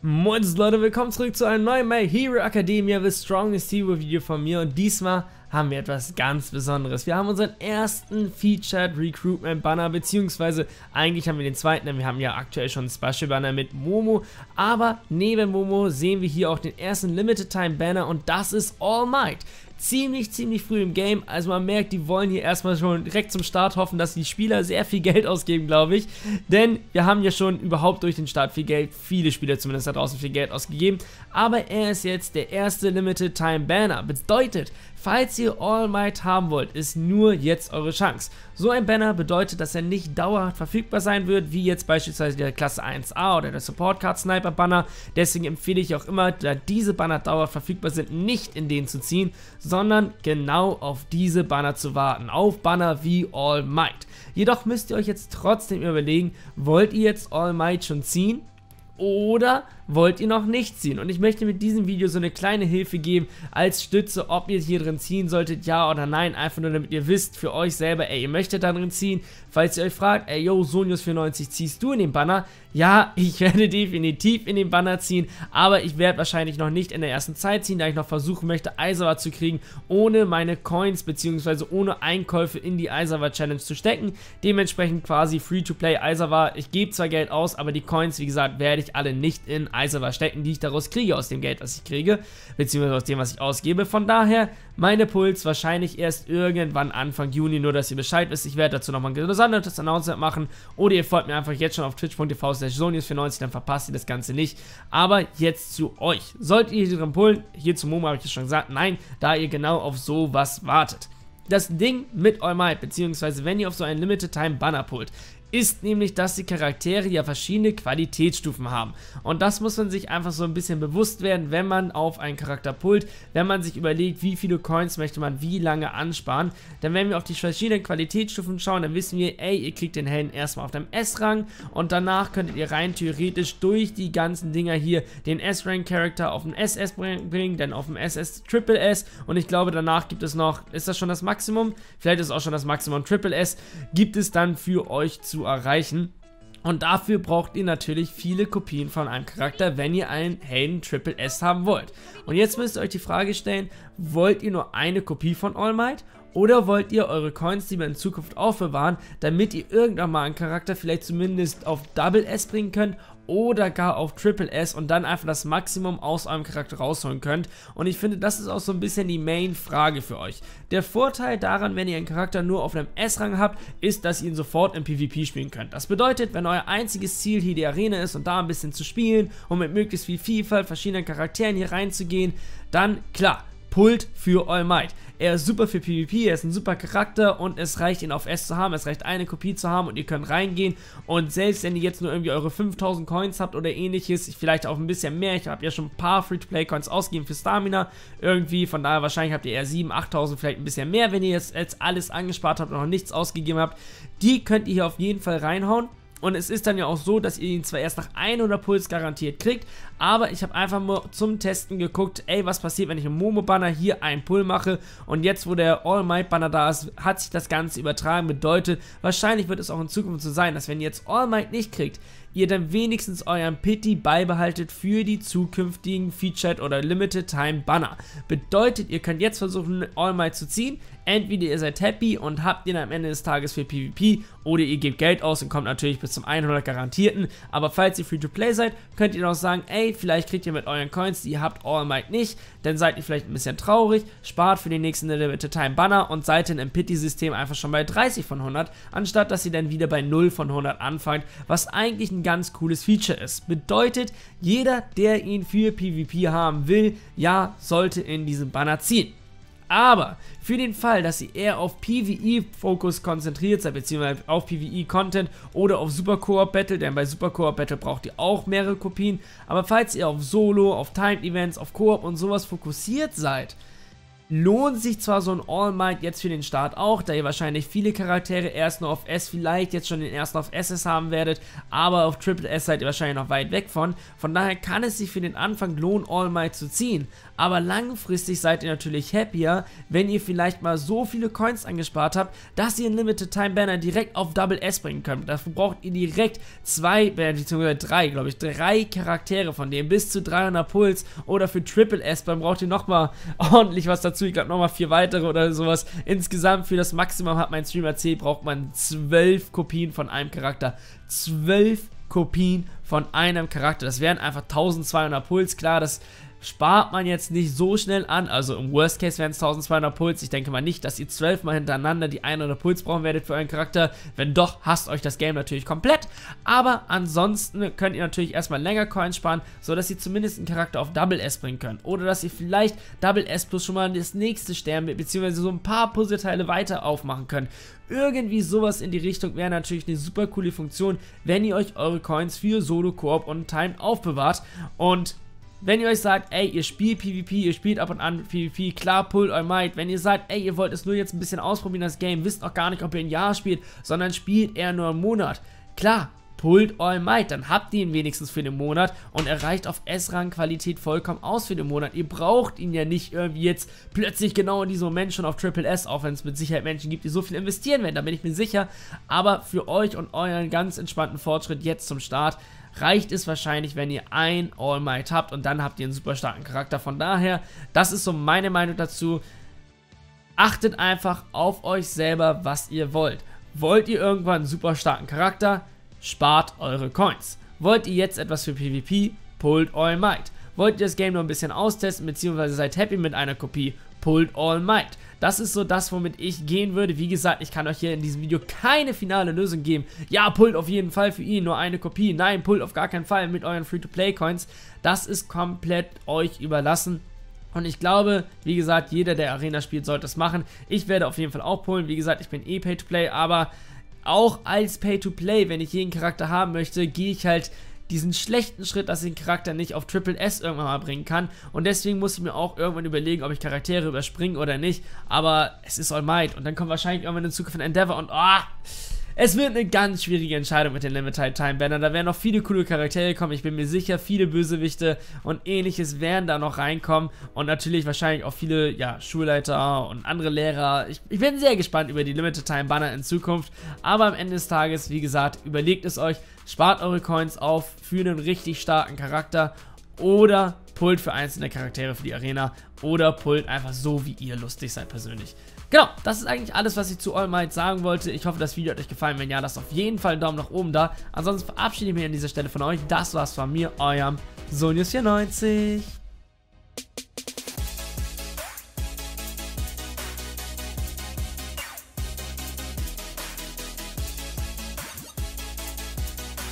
Moin Leute, willkommen zurück zu einem neuen My Hero Academia The Strongest Hero Video von mir und diesmal haben wir etwas ganz Besonderes. Wir haben unseren ersten Featured Recruitment Banner, beziehungsweise eigentlich haben wir den zweiten, denn wir haben ja aktuell schon einen Special Banner mit Momo, aber neben Momo sehen wir hier auch den ersten Limited Time Banner und das ist All Might ziemlich, ziemlich früh im Game. Also man merkt, die wollen hier erstmal schon direkt zum Start hoffen, dass die Spieler sehr viel Geld ausgeben, glaube ich. Denn wir haben ja schon überhaupt durch den Start viel Geld, viele Spieler zumindest da draußen viel Geld ausgegeben. Aber er ist jetzt der erste Limited Time Banner. Bedeutet, Falls ihr All Might haben wollt, ist nur jetzt eure Chance. So ein Banner bedeutet, dass er nicht dauerhaft verfügbar sein wird, wie jetzt beispielsweise der Klasse 1a oder der Support Card Sniper Banner. Deswegen empfehle ich auch immer, da diese Banner dauerhaft verfügbar sind, nicht in den zu ziehen, sondern genau auf diese Banner zu warten, auf Banner wie All Might. Jedoch müsst ihr euch jetzt trotzdem überlegen, wollt ihr jetzt All Might schon ziehen oder wollt ihr noch nicht ziehen? Und ich möchte mit diesem Video so eine kleine Hilfe geben als Stütze, ob ihr hier drin ziehen solltet, ja oder nein. Einfach nur, damit ihr wisst für euch selber, ey, ihr möchtet da drin ziehen. Falls ihr euch fragt, ey, yo, Sonius94, ziehst du in den Banner? Ja, ich werde definitiv in den Banner ziehen, aber ich werde wahrscheinlich noch nicht in der ersten Zeit ziehen, da ich noch versuchen möchte, Eiserwart zu kriegen, ohne meine Coins bzw. ohne Einkäufe in die Eiserwart Challenge zu stecken. Dementsprechend quasi Free-to-Play Eiserwart. Ich gebe zwar Geld aus, aber die Coins, wie gesagt, werde ich euch alle nicht in Eiserware stecken, die ich daraus kriege, aus dem Geld, was ich kriege, beziehungsweise aus dem, was ich ausgebe. Von daher, meine Puls wahrscheinlich erst irgendwann Anfang Juni, nur dass ihr Bescheid wisst. Ich werde dazu nochmal ein gesondertes Announcement machen oder ihr folgt mir einfach jetzt schon auf twitch.tv slash 90 dann verpasst ihr das Ganze nicht. Aber jetzt zu euch. Solltet ihr dran pullen, hier zum Momo habe ich es schon gesagt, nein, da ihr genau auf sowas wartet das Ding mit All Might, beziehungsweise wenn ihr auf so einen Limited Time Banner pullt, ist nämlich, dass die Charaktere ja verschiedene Qualitätsstufen haben. Und das muss man sich einfach so ein bisschen bewusst werden, wenn man auf einen Charakter pullt, wenn man sich überlegt, wie viele Coins möchte man wie lange ansparen. Denn wenn wir auf die verschiedenen Qualitätsstufen schauen, dann wissen wir, ey, ihr kriegt den Helden erstmal auf dem S-Rang und danach könntet ihr rein theoretisch durch die ganzen Dinger hier den s rang charakter auf den SS bringen, dann auf den SS Triple S und ich glaube, danach gibt es noch, ist das schon das Maximum? Vielleicht ist auch schon das Maximum Triple S, gibt es dann für euch zu zu erreichen. Und dafür braucht ihr natürlich viele Kopien von einem Charakter, wenn ihr einen Hayden Triple S haben wollt. Und jetzt müsst ihr euch die Frage stellen, wollt ihr nur eine Kopie von All Might oder wollt ihr eure Coins, die wir in Zukunft aufbewahren, damit ihr irgendwann mal einen Charakter vielleicht zumindest auf Double S bringen könnt oder gar auf Triple S und dann einfach das Maximum aus eurem Charakter rausholen könnt. Und ich finde, das ist auch so ein bisschen die Main-Frage für euch. Der Vorteil daran, wenn ihr einen Charakter nur auf einem S-Rang habt, ist, dass ihr ihn sofort im PvP spielen könnt. Das bedeutet, wenn euer einziges Ziel hier die Arena ist und da ein bisschen zu spielen und mit möglichst viel Vielfalt verschiedener Charakteren hier reinzugehen, dann klar, Pult für All Might. Er ist super für PvP, er ist ein super Charakter und es reicht ihn auf S zu haben, es reicht eine Kopie zu haben und ihr könnt reingehen und selbst wenn ihr jetzt nur irgendwie eure 5000 Coins habt oder ähnliches, vielleicht auch ein bisschen mehr, ich habe ja schon ein paar Free-to-Play Coins ausgegeben für Stamina irgendwie, von daher wahrscheinlich habt ihr eher 7, 8000, vielleicht ein bisschen mehr, wenn ihr jetzt, jetzt alles angespart habt und noch nichts ausgegeben habt, die könnt ihr hier auf jeden Fall reinhauen und es ist dann ja auch so, dass ihr ihn zwar erst nach 100 Puls garantiert kriegt, aber ich habe einfach mal zum Testen geguckt, ey, was passiert, wenn ich im Momo-Banner hier einen Pull mache und jetzt, wo der All-Might-Banner da ist, hat sich das Ganze übertragen, bedeutet, wahrscheinlich wird es auch in Zukunft so sein, dass wenn ihr jetzt All-Might nicht kriegt, ihr dann wenigstens euren Pity beibehaltet für die zukünftigen Featured oder Limited Time Banner. Bedeutet, ihr könnt jetzt versuchen, All Might zu ziehen. Entweder ihr seid happy und habt ihn am Ende des Tages für PvP oder ihr gebt Geld aus und kommt natürlich bis zum 100 garantierten. Aber falls ihr Free-to-Play seid, könnt ihr noch sagen, ey, vielleicht kriegt ihr mit euren Coins, die ihr habt All Might nicht. Dann seid ihr vielleicht ein bisschen traurig, spart für den nächsten Limited Time Banner und seid dann im Pity-System einfach schon bei 30 von 100, anstatt dass ihr dann wieder bei 0 von 100 anfangt, was eigentlich ein ganz cooles Feature ist. Bedeutet, jeder, der ihn für PvP haben will, ja, sollte in diesen Banner ziehen. Aber für den Fall, dass ihr eher auf PvE-Fokus konzentriert seid, beziehungsweise auf PvE-Content oder auf Super Coop Battle, denn bei Super Coop Battle braucht ihr auch mehrere Kopien. Aber falls ihr auf Solo, auf Timed Events, auf Coop und sowas fokussiert seid, lohnt sich zwar so ein All Might jetzt für den Start auch, da ihr wahrscheinlich viele Charaktere erst nur auf S vielleicht jetzt schon den ersten auf SS haben werdet, aber auf Triple S seid ihr wahrscheinlich noch weit weg von. Von daher kann es sich für den Anfang lohnen, All Might zu ziehen. Aber langfristig seid ihr natürlich happier, wenn ihr vielleicht mal so viele Coins angespart habt, dass ihr einen Limited Time Banner direkt auf Double S bringen könnt. Dafür braucht ihr direkt zwei, beziehungsweise drei, glaube ich, drei Charaktere von dem, bis zu 300 Puls oder für Triple S, dann braucht ihr nochmal ordentlich was dazu dazu, ich glaube nochmal vier weitere oder sowas. Insgesamt für das Maximum hat mein Streamer C, braucht man zwölf Kopien von einem Charakter. Zwölf Kopien von einem Charakter. Das wären einfach 1200 Puls. Klar, das spart man jetzt nicht so schnell an. Also im Worst Case wären es 1200 Puls. Ich denke mal nicht, dass ihr 12 mal hintereinander die 100 Puls brauchen werdet für euren Charakter. Wenn doch, hasst euch das Game natürlich komplett. Aber ansonsten könnt ihr natürlich erstmal länger Coins sparen, sodass ihr zumindest einen Charakter auf Double S bringen könnt. Oder dass ihr vielleicht Double S plus schon mal das nächste Stern beziehungsweise so ein paar Puzzleteile weiter aufmachen könnt. Irgendwie sowas in die Richtung wäre natürlich eine super coole Funktion, wenn ihr euch eure Coins für Solo, Koop und Time aufbewahrt. Und wenn ihr euch sagt, ey, ihr spielt PvP, ihr spielt ab und an PvP, klar, pull all might. Wenn ihr sagt, ey, ihr wollt es nur jetzt ein bisschen ausprobieren, das Game, wisst noch gar nicht, ob ihr ein Jahr spielt, sondern spielt eher nur einen Monat. Klar, pullt All Might, dann habt ihr ihn wenigstens für den Monat und erreicht auf S-Rang-Qualität vollkommen aus für den Monat. Ihr braucht ihn ja nicht irgendwie jetzt plötzlich genau in diesem Moment schon auf Triple S, auch wenn es mit Sicherheit Menschen gibt, die so viel investieren werden, da bin ich mir sicher. Aber für euch und euren ganz entspannten Fortschritt jetzt zum Start reicht es wahrscheinlich, wenn ihr ein All Might habt und dann habt ihr einen super starken Charakter. Von daher, das ist so meine Meinung dazu. Achtet einfach auf euch selber, was ihr wollt. Wollt ihr irgendwann einen super starken Charakter? Spart eure Coins. Wollt ihr jetzt etwas für PvP? Pullt All Might. Wollt ihr das Game noch ein bisschen austesten, beziehungsweise seid happy mit einer Kopie? Pulled All Might. Das ist so das, womit ich gehen würde. Wie gesagt, ich kann euch hier in diesem Video keine finale Lösung geben. Ja, pullt auf jeden Fall für ihn, nur eine Kopie. Nein, pullt auf gar keinen Fall mit euren Free-to-Play-Coins. Das ist komplett euch überlassen. Und ich glaube, wie gesagt, jeder, der Arena spielt, sollte das machen. Ich werde auf jeden Fall auch pullen. Wie gesagt, ich bin eh Pay-to-Play, aber auch als Pay-to-Play, wenn ich jeden Charakter haben möchte, gehe ich halt diesen schlechten Schritt, dass ich den Charakter nicht auf Triple S irgendwann mal bringen kann. Und deswegen muss ich mir auch irgendwann überlegen, ob ich Charaktere überspringe oder nicht. Aber es ist All Might. Und dann kommt wahrscheinlich irgendwann in Zukunft von Endeavor und... Oh, es wird eine ganz schwierige Entscheidung mit den Limited Time Bannern. Da werden noch viele coole Charaktere kommen. Ich bin mir sicher, viele Bösewichte und ähnliches werden da noch reinkommen. Und natürlich wahrscheinlich auch viele ja, Schulleiter und andere Lehrer. Ich, ich bin sehr gespannt über die Limited Time Banner in Zukunft. Aber am Ende des Tages, wie gesagt, überlegt es euch. Spart eure Coins auf für einen richtig starken Charakter oder pullt für einzelne Charaktere für die Arena oder pullt einfach so, wie ihr lustig seid persönlich. Genau, das ist eigentlich alles, was ich zu All Might sagen wollte. Ich hoffe, das Video hat euch gefallen. Wenn ja, lasst auf jeden Fall einen Daumen nach oben da. Ansonsten verabschiede ich mich an dieser Stelle von euch. Das war's von mir, eurem Sonius94.